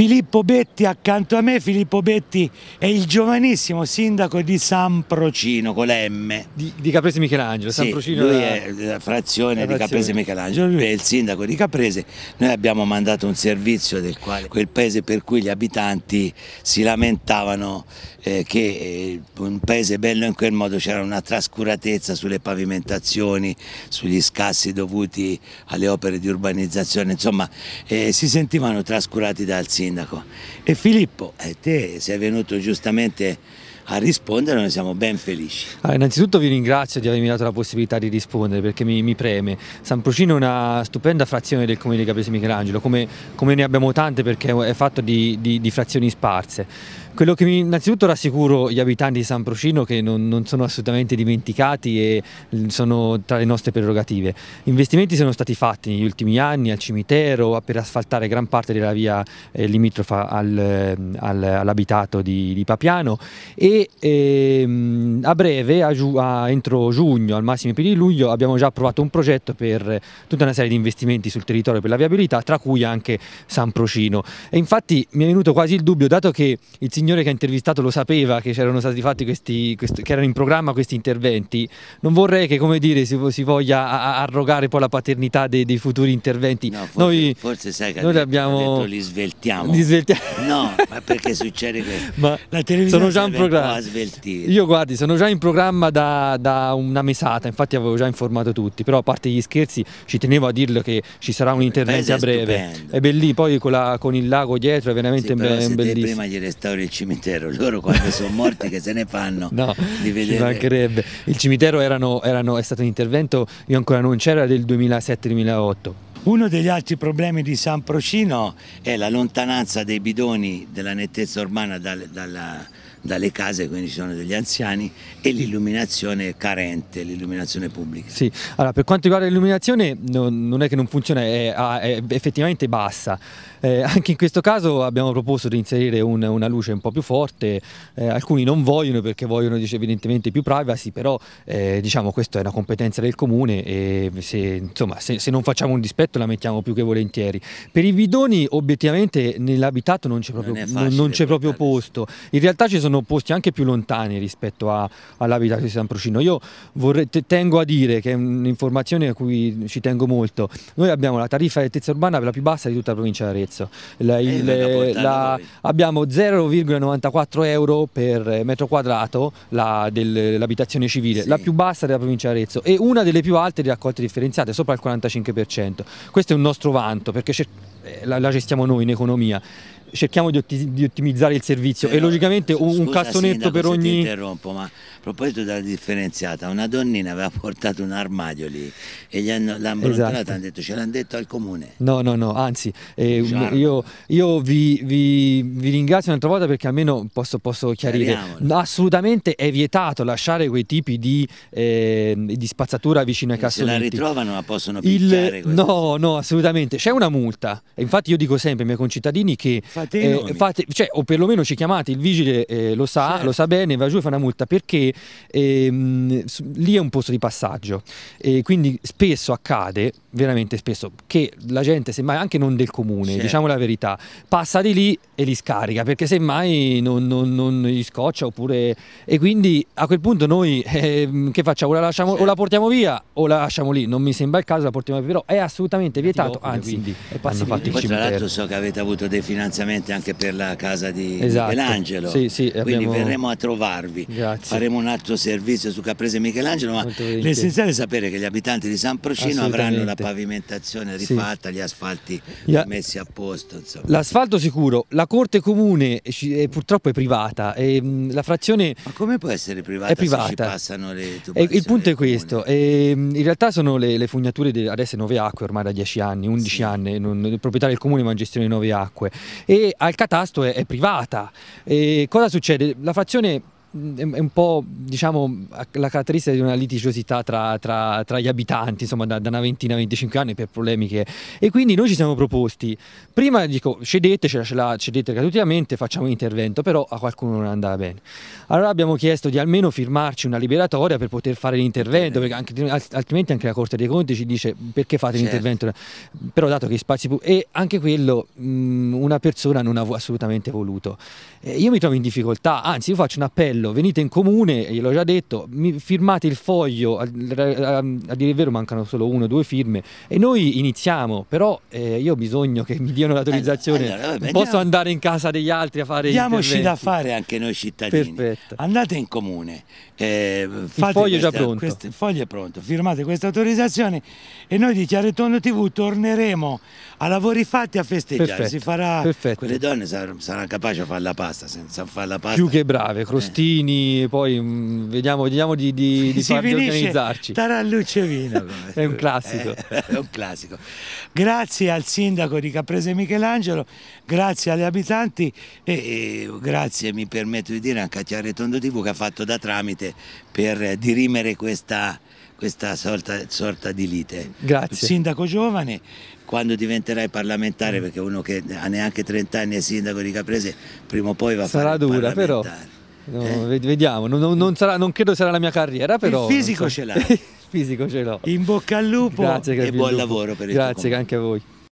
Filippo Betti accanto a me, Filippo Betti è il giovanissimo sindaco di San Procino con la M. Di, di Caprese Michelangelo, sì, San Procino lui la... è la frazione la di Caprese Michelangelo, lui è il sindaco di Caprese, noi abbiamo mandato un servizio del quale quel paese per cui gli abitanti si lamentavano eh, che eh, un paese bello in quel modo c'era una trascuratezza sulle pavimentazioni, sugli scassi dovuti alle opere di urbanizzazione, insomma eh, si sentivano trascurati dal sindaco sindaco. E Filippo, eh, te sei venuto giustamente a rispondere, noi siamo ben felici. Allora, ah, innanzitutto vi ringrazio di avermi dato la possibilità di rispondere perché mi, mi preme. San Procino è una stupenda frazione del comune di Caprese Michelangelo, come, come, ne abbiamo tante perché è fatto di, di, di frazioni sparse. Quello che mi, innanzitutto rassicuro gli abitanti di San Procino che non, non sono assolutamente dimenticati e sono tra le nostre prerogative. Investimenti sono stati fatti negli ultimi anni al cimitero per asfaltare gran parte della via eh, limitrofa al, ehm, al, all'abitato di, di Papiano e e ehm, a breve, a giu a, entro giugno, al massimo i primi di luglio, abbiamo già approvato un progetto per tutta una serie di investimenti sul territorio per la viabilità, tra cui anche San Procino. E infatti mi è venuto quasi il dubbio, dato che il signore che ha intervistato lo sapeva che c'erano stati fatti questi, questi che erano in programma questi interventi, non vorrei che come dire, si, si voglia arrogare poi la paternità dei, dei futuri interventi. No, forse, noi, forse sai che noi detto, abbiamo... detto li sveltiamo. Li sveltiamo. No, ma perché succede questo? ma la televisione sono già in programma allora, io guardi, sono già in programma da, da, una mesata, infatti avevo già informato tutti, però a parte gli scherzi ci tenevo a dirlo che ci sarà un intervento a breve. È, bellissimo, poi con, la, con, il lago dietro è veramente sì, però be- se bellissimo. prima gli restauri il cimitero, loro quando sono morti che se ne fanno no, di vedere. Ci mancherebbe. Il cimitero erano, erano, è stato un intervento, io ancora non c'era, del 2007-2008. Uno degli altri problemi di San Procino è la lontananza dei bidoni della nettezza urbana dal, dalla, dalle case, quindi ci sono degli anziani e l'illuminazione carente, l'illuminazione pubblica. Sì, allora per quanto riguarda l'illuminazione non, è che non funziona, è, effettivamente bassa. Eh, anche in questo caso abbiamo proposto di inserire un, una luce un po' più forte, eh, alcuni non vogliono perché vogliono dice, evidentemente più privacy, però eh, diciamo questa è una competenza del comune e se, insomma, se, se non facciamo un dispetto la mettiamo più che volentieri. Per i bidoni obiettivamente nell'abitato non c'è proprio, non non, non proprio posto, in realtà ci sono sono posti anche più lontani rispetto all'abitato di San Procino. Io vorrei, tengo a dire, che è un'informazione a cui ci tengo molto, noi abbiamo la tariffa di altezza urbana la più bassa di tutta la provincia di Arezzo. La, il, la, la, abbiamo 0,94 euro per metro quadrato dell'abitazione civile, sì. la più bassa della provincia di Arezzo e una delle più alte di raccolte differenziate, sopra il 45%. Questo è un nostro vanto perché cerchiamo eh, la, la gestiamo noi in economia cerchiamo di, ottimizzare il servizio Però, e logicamente un, scusa, cassonetto sindaco, per ogni... interrompo, ma a proposito della differenziata, una donnina aveva portato un armadio lì e gli hanno, l'hanno esatto. hanno detto ce l'hanno detto al comune. No, no, no, anzi, eh, io, io vi, vi, vi, ringrazio un'altra volta perché almeno posso, posso chiarire. Chiariamolo. Assolutamente è vietato lasciare quei tipi di, eh, di spazzatura vicino ai e cassonetti. Se la ritrovano la possono picchiare. Il... No, no, assolutamente. C'è una multa. infatti io dico sempre ai miei concittadini che... Fate, eh, fate cioè, o perlomeno ci chiamate, il vigile eh, lo sa, certo. lo sa bene, va giù e fa una multa perché perché ehm, mm, lì è un posto di passaggio e quindi spesso accade, veramente spesso, che la gente semmai anche non del comune, certo. diciamo la verità, passa di lì e li scarica perché semmai non, non, non gli scoccia oppure... e quindi a quel punto noi ehm, che facciamo? La lasciamo, certo. O la portiamo via o la lasciamo lì, non mi sembra il caso, la portiamo via, però è assolutamente vietato, Tipo, anzi è hanno fatto il cimitero. Tra l'altro so che avete avuto dei finanziamenti anche per la casa di esatto. Michelangelo, sì, sì, abbiamo... quindi verremo a trovarvi, Grazie. faremo un altro servizio su Caprese e Michelangelo, ma l'essenziale è sapere che gli abitanti di San Procino avranno la pavimentazione rifatta, sì. gli asfalti yeah. messi a posto. L'asfalto sicuro, la corte comune è, purtroppo è privata, è, la frazione... Ma come può essere privata, è privata. se ci passano le e, Il punto è questo, e, in realtà sono le, le fognature, de, adesso è acque ormai da 10 anni, 11 sì. anni, non, il proprietario del comune ma in gestione di 9 acque e al catasto è, è privata. E cosa succede? La frazione è un po' diciamo, la caratteristica di una litigiosità tra, tra, tra gli abitanti, insomma, da, da, una ventina a 25 anni per problemi che... E quindi noi ci siamo proposti, prima dico cedetecela, cedete gratuitamente, facciamo un intervento, però a qualcuno non andava bene. Allora abbiamo chiesto di almeno firmarci una liberatoria per poter fare l'intervento, perché anche, altrimenti anche la Corte dei Conti ci dice perché fate certo. l'intervento, però dato che i spazi... E anche quello mh, mm, una persona non ha assolutamente voluto. Eh, io mi trovo in difficoltà, anzi io faccio un appello appello, venite in comune, gliel'ho già detto, firmate il foglio, a, dire il vero mancano solo uno o due firme e noi iniziamo, però eh, io ho bisogno che mi diano l'autorizzazione, allora, allora, non posso andare in casa degli altri a fare... Diamoci da fare anche noi cittadini, Perfetto. andate in comune, eh, il foglio questa, è già pronto. Questa, il foglio è pronto, firmate questa autorizzazione e noi di Chiaretondo TV torneremo a lavori fatti a festeggiare, Perfetto. si farà... Perfetto. Quelle donne saranno, saranno capaci a fare la pasta, senza fare la pasta... Più che brave, eh. crostini... Eh Lucevini, poi mh, mm, vediamo, vediamo, di, di, di, farvi, di organizzarci. Sarà Lucevino. è un classico. Eh, è un classico. Grazie al sindaco di Caprese Michelangelo, grazie agli abitanti e, e grazie, mi permetto di dire, anche a Chiaretondo TV che ha fatto da tramite per dirimere questa questa sorta, sorta, di lite. Grazie. Sindaco giovane, quando diventerai parlamentare, mm. perché uno che ha neanche 30 anni è sindaco di Caprese, prima o poi va a Sarà fare dura, però eh? Vediamo, non, non, sarà, non, credo sarà la mia carriera, però... Il fisico so. ce l'hai. Il fisico ce l'ho. In bocca al lupo grazie, e buon lupo. lavoro per il Grazie anche a voi.